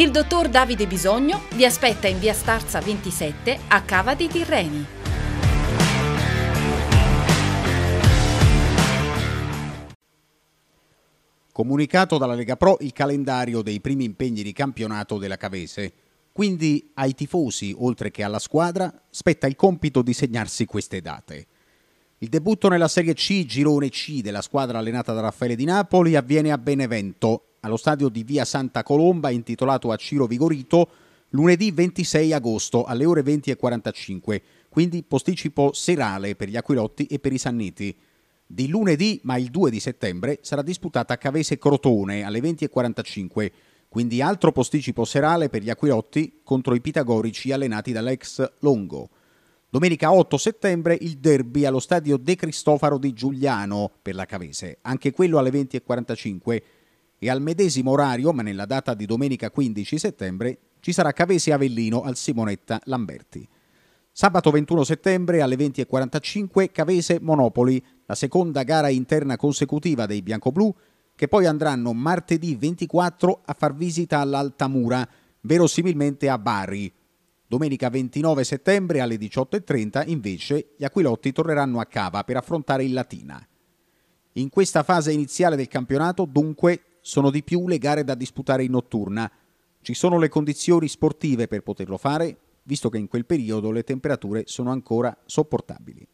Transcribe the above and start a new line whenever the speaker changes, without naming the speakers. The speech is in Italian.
Il dottor Davide Bisogno vi aspetta in via Starza 27 a Cava dei Tirreni. Comunicato dalla Lega Pro il calendario dei primi impegni di campionato della Cavese. Quindi ai tifosi, oltre che alla squadra, spetta il compito di segnarsi queste date. Il debutto nella Serie C, girone C della squadra allenata da Raffaele Di Napoli avviene a Benevento allo stadio di Via Santa Colomba intitolato a Ciro Vigorito lunedì 26 agosto alle ore 20.45, quindi posticipo serale per gli Aquilotti e per i Sanniti. Di lunedì, ma il 2 di settembre, sarà disputata a Cavese Crotone alle 20.45, quindi altro posticipo serale per gli Aquilotti contro i pitagorici allenati dall'ex Longo. Domenica 8 settembre il derby allo stadio De Cristofaro di Giuliano per la Cavese, anche quello alle 20.45 e al medesimo orario, ma nella data di domenica 15 settembre, ci sarà Cavesi Avellino al Simonetta Lamberti. Sabato 21 settembre alle 20.45 Cavese Monopoli, la seconda gara interna consecutiva dei biancoblù, che poi andranno martedì 24 a far visita all'Altamura, verosimilmente a Bari. Domenica 29 settembre alle 18.30 invece gli Aquilotti torneranno a Cava per affrontare il Latina. In questa fase iniziale del campionato dunque sono di più le gare da disputare in notturna. Ci sono le condizioni sportive per poterlo fare, visto che in quel periodo le temperature sono ancora sopportabili.